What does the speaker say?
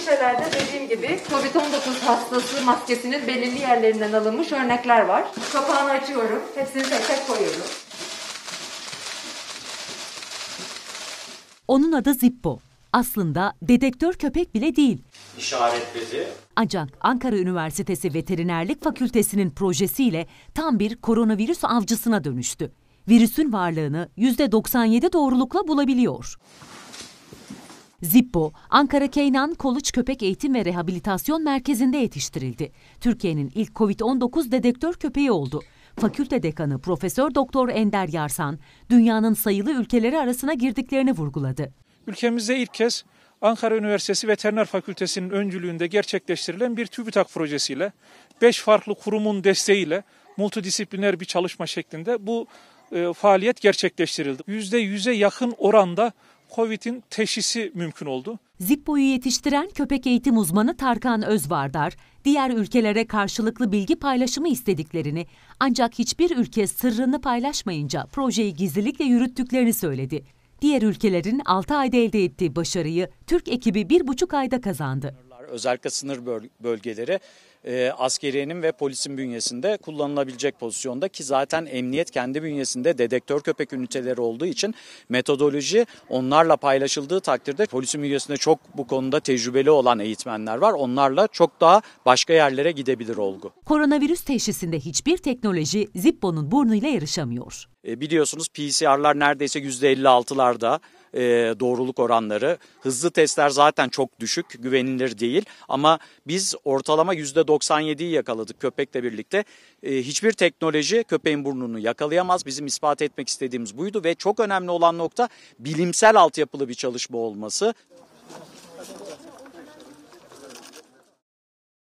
şişelerde dediğim gibi COVID-19 hastası maskesinin belirli yerlerinden alınmış örnekler var. Kapağını açıyorum. Hepsini tek tek koyuyorum. Onun adı Zippo. Aslında dedektör köpek bile değil. İşaret bezi. Ancak Ankara Üniversitesi Veterinerlik Fakültesi'nin projesiyle tam bir koronavirüs avcısına dönüştü. Virüsün varlığını %97 doğrulukla bulabiliyor. Zippo, Ankara Keynan Koluç Köpek Eğitim ve Rehabilitasyon Merkezi'nde yetiştirildi. Türkiye'nin ilk COVID-19 dedektör köpeği oldu. Fakülte dekanı Profesör Doktor Ender Yarsan, dünyanın sayılı ülkeleri arasına girdiklerini vurguladı. Ülkemizde ilk kez Ankara Üniversitesi Veteriner Fakültesi'nin öncülüğünde gerçekleştirilen bir TÜBİTAK projesiyle, 5 farklı kurumun desteğiyle multidisipliner bir çalışma şeklinde bu e, faaliyet gerçekleştirildi. %100'e yakın oranda COVID'in teşhisi mümkün oldu. Zippo'yu yetiştiren köpek eğitim uzmanı Tarkan Özvardar, diğer ülkelere karşılıklı bilgi paylaşımı istediklerini ancak hiçbir ülke sırrını paylaşmayınca projeyi gizlilikle yürüttüklerini söyledi. Diğer ülkelerin 6 ayda elde ettiği başarıyı Türk ekibi 1,5 ayda kazandı. Özellikle sınır bölgeleri e, askeriyenin ve polisin bünyesinde kullanılabilecek pozisyonda ki zaten emniyet kendi bünyesinde dedektör köpek üniteleri olduğu için metodoloji onlarla paylaşıldığı takdirde polisin bünyesinde çok bu konuda tecrübeli olan eğitmenler var. Onlarla çok daha başka yerlere gidebilir olgu. Koronavirüs teşhisinde hiçbir teknoloji Zippo'nun burnuyla yarışamıyor. E, biliyorsunuz PCR'lar neredeyse %56'larda e, doğruluk oranları. Hızlı testler zaten çok düşük, güvenilir değil ama biz ortalama %90 %97'yi yakaladık köpekle birlikte. E, hiçbir teknoloji köpeğin burnunu yakalayamaz. Bizim ispat etmek istediğimiz buydu ve çok önemli olan nokta bilimsel altyapılı bir çalışma olması.